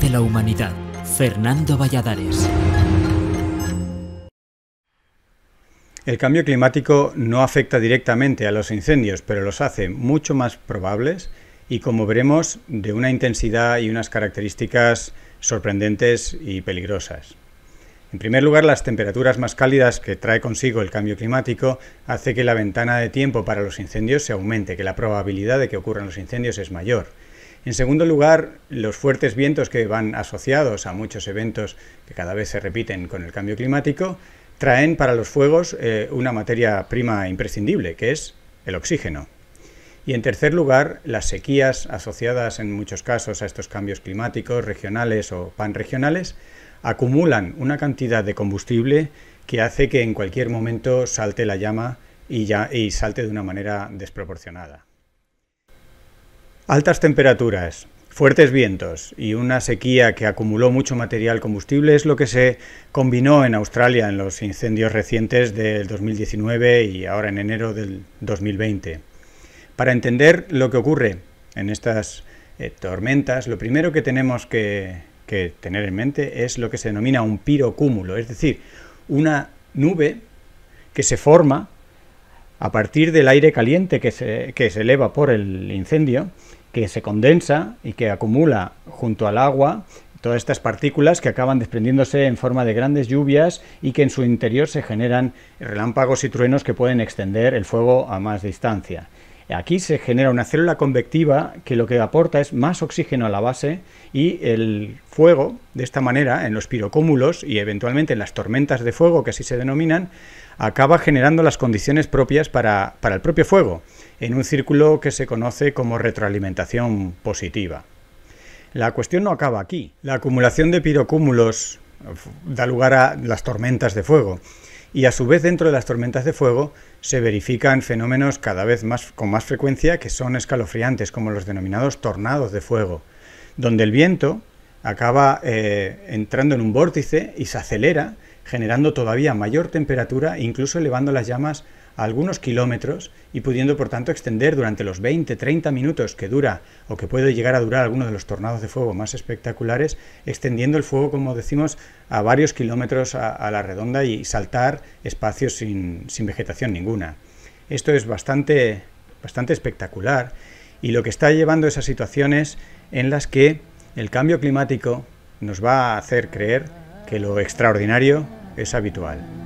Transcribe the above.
de la Humanidad, Fernando Valladares. El cambio climático no afecta directamente a los incendios, pero los hace mucho más probables y, como veremos, de una intensidad y unas características sorprendentes y peligrosas. En primer lugar, las temperaturas más cálidas que trae consigo el cambio climático hace que la ventana de tiempo para los incendios se aumente, que la probabilidad de que ocurran los incendios es mayor. En segundo lugar, los fuertes vientos que van asociados a muchos eventos que cada vez se repiten con el cambio climático traen para los fuegos eh, una materia prima imprescindible, que es el oxígeno. Y en tercer lugar, las sequías asociadas en muchos casos a estos cambios climáticos regionales o panregionales acumulan una cantidad de combustible que hace que en cualquier momento salte la llama y, y salte de una manera desproporcionada. Altas temperaturas, fuertes vientos y una sequía que acumuló mucho material combustible es lo que se combinó en Australia en los incendios recientes del 2019 y ahora en enero del 2020. Para entender lo que ocurre en estas eh, tormentas, lo primero que tenemos que, que tener en mente es lo que se denomina un pirocúmulo, es decir, una nube que se forma a partir del aire caliente que se, que se eleva por el incendio, que se condensa y que acumula junto al agua todas estas partículas que acaban desprendiéndose en forma de grandes lluvias y que en su interior se generan relámpagos y truenos que pueden extender el fuego a más distancia. Aquí se genera una célula convectiva que lo que aporta es más oxígeno a la base y el fuego, de esta manera, en los pirocúmulos y eventualmente en las tormentas de fuego, que así se denominan, acaba generando las condiciones propias para, para el propio fuego, en un círculo que se conoce como retroalimentación positiva. La cuestión no acaba aquí. La acumulación de pirocúmulos da lugar a las tormentas de fuego y a su vez dentro de las tormentas de fuego se verifican fenómenos cada vez más con más frecuencia que son escalofriantes, como los denominados tornados de fuego, donde el viento acaba eh, entrando en un vórtice y se acelera, generando todavía mayor temperatura, e incluso elevando las llamas algunos kilómetros y pudiendo por tanto extender durante los 20-30 minutos que dura o que puede llegar a durar alguno de los tornados de fuego más espectaculares, extendiendo el fuego, como decimos, a varios kilómetros a, la redonda y saltar espacios sin, vegetación ninguna. Esto es bastante, bastante espectacular y lo que está llevando esas situaciones en las que el cambio climático nos va a hacer creer que lo extraordinario es habitual.